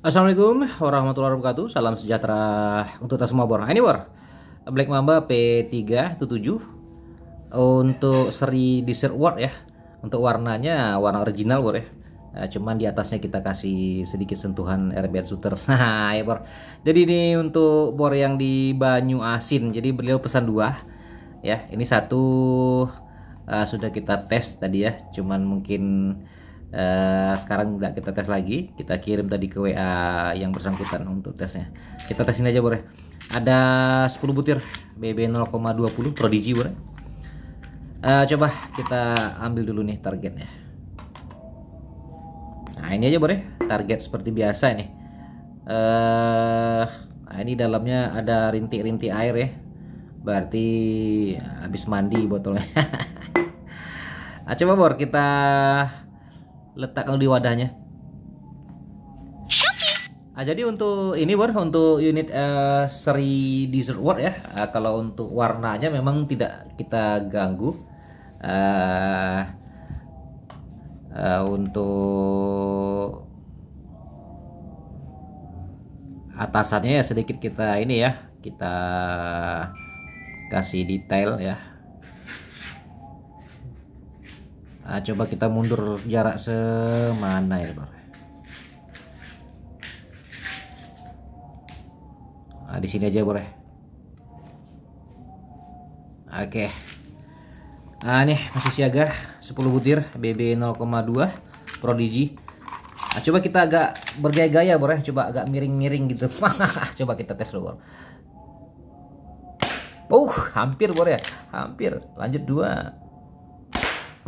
Assalamualaikum warahmatullahi wabarakatuh. Salam sejahtera untuk kita semua bor. Ini bor. Black Mamba P377 untuk seri dessert World ya. Untuk warnanya warna original bor ya. Nah, cuman di atasnya kita kasih sedikit sentuhan airbag shooter. Nah, ya bor. Jadi ini untuk bor yang di Banyu Asin. Jadi beliau pesan dua. Ya, ini satu uh, sudah kita tes tadi ya. Cuman mungkin Eh, sekarang nggak kita tes lagi kita kirim tadi ke WA yang bersangkutan untuk tesnya kita tesin aja boleh ada 10 butir BB 0,20 Prodigy boleh uh, coba kita ambil dulu nih targetnya nah ini aja boleh target seperti biasa nih eh, uh, nah, ini dalamnya ada rintik-rintik air ya berarti habis mandi botolnya nah, coba bor kita letakkan di wadahnya Nah, jadi untuk ini war untuk unit uh, seri desert war ya. Uh, kalau untuk warnanya memang tidak kita ganggu. Uh, uh, untuk atasannya ya sedikit kita ini ya kita kasih detail ya Nah, coba kita mundur jarak semana ya, Bang. Nah, di sini aja boleh. Oke. Nah, nih masih siaga 10 butir BB 0,2 Prodigy. Nah, coba kita agak bergaya-gaya boleh, coba agak miring-miring gitu. coba kita tes dulu. Oh, hampir boleh. Hampir. Lanjut dua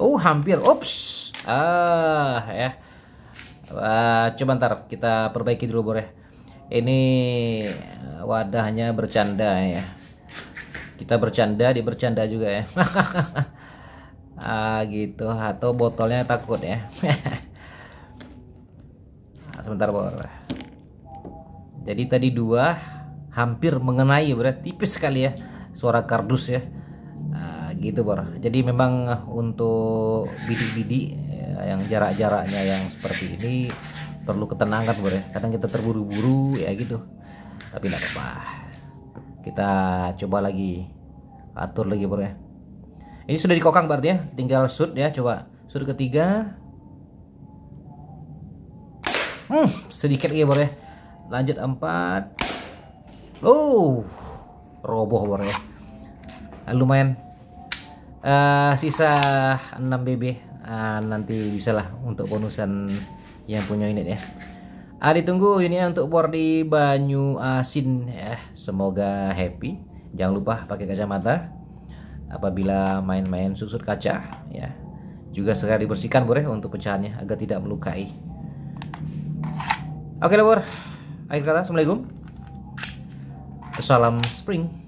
Oh hampir. Ups. Ah ya. Uh, coba ntar kita perbaiki dulu boleh. Ya. Ini eh, wadahnya bercanda ya. Kita bercanda di bercanda juga ya. ah gitu atau botolnya takut ya. Ah, sebentar bor. Jadi tadi dua hampir mengenai berarti tipis sekali ya suara kardus ya gitu Bor jadi memang eh, untuk bidik-bidik eh, yang jarak-jaraknya yang seperti ini perlu ketenangan Bor ya kadang kita terburu-buru ya gitu tapi tidak apa-apa kita coba lagi atur lagi Bor ya ini sudah dikokang berarti ya tinggal shoot ya coba shoot ketiga hmm, sedikit lagi Bor ya lanjut empat oh roboh Bor ya lumayan uh, sisa 6 BB uh, nanti lah untuk bonusan yang punya unit ya Ah ditunggu ini untuk bor di Banyu Asin ya semoga happy jangan lupa pakai kacamata apabila main-main susut kaca ya juga segera dibersihkan boleh ya, untuk pecahannya agar tidak melukai oke okay, bor akhir kata assalamualaikum salam spring